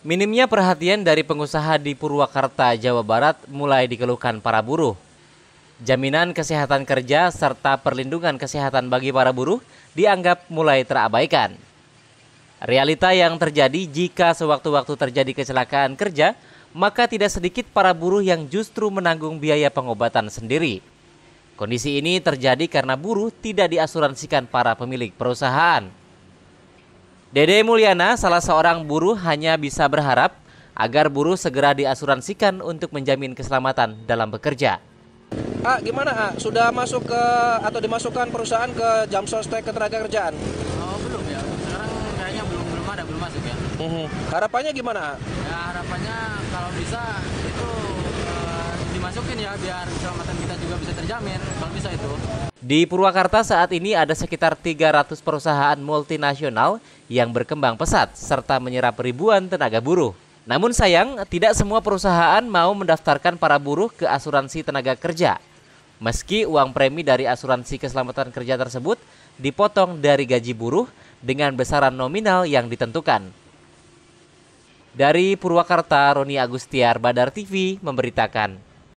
Minimnya perhatian dari pengusaha di Purwakarta, Jawa Barat mulai dikeluhkan para buruh. Jaminan kesehatan kerja serta perlindungan kesehatan bagi para buruh dianggap mulai terabaikan. Realita yang terjadi jika sewaktu-waktu terjadi kecelakaan kerja, maka tidak sedikit para buruh yang justru menanggung biaya pengobatan sendiri. Kondisi ini terjadi karena buruh tidak diasuransikan para pemilik perusahaan. Dede Mulyana, salah seorang buruh hanya bisa berharap agar buruh segera diasuransikan untuk menjamin keselamatan dalam bekerja. A, ah, gimana A? Ah? Sudah masuk ke atau dimasukkan perusahaan ke jam sostek ketenaga kerjaan? Oh, belum ya. Sekarang kayaknya belum belum ada, belum masuk ya. Uh Harapannya gimana A? Ah? Ya, harapannya ya biar keselamatan kita juga bisa terjamin kalau bisa itu. Di Purwakarta saat ini ada sekitar 300 perusahaan multinasional yang berkembang pesat serta menyerap ribuan tenaga buruh. Namun sayang, tidak semua perusahaan mau mendaftarkan para buruh ke asuransi tenaga kerja. Meski uang premi dari asuransi keselamatan kerja tersebut dipotong dari gaji buruh dengan besaran nominal yang ditentukan. Dari Purwakarta, Roni Agustiar Badar TV memberitakan.